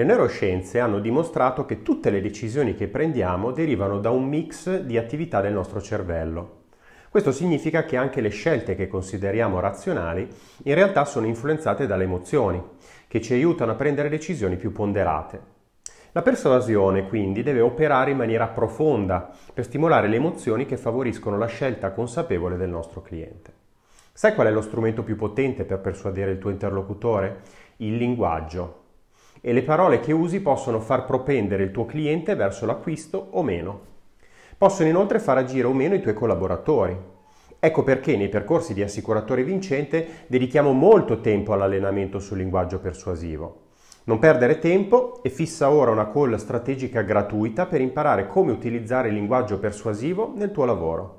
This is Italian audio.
Le neuroscienze hanno dimostrato che tutte le decisioni che prendiamo derivano da un mix di attività del nostro cervello. Questo significa che anche le scelte che consideriamo razionali in realtà sono influenzate dalle emozioni, che ci aiutano a prendere decisioni più ponderate. La persuasione quindi deve operare in maniera profonda per stimolare le emozioni che favoriscono la scelta consapevole del nostro cliente. Sai qual è lo strumento più potente per persuadere il tuo interlocutore? Il linguaggio e le parole che usi possono far propendere il tuo cliente verso l'acquisto o meno. Possono inoltre far agire o meno i tuoi collaboratori. Ecco perché nei percorsi di assicuratore vincente dedichiamo molto tempo all'allenamento sul linguaggio persuasivo. Non perdere tempo e fissa ora una call strategica gratuita per imparare come utilizzare il linguaggio persuasivo nel tuo lavoro.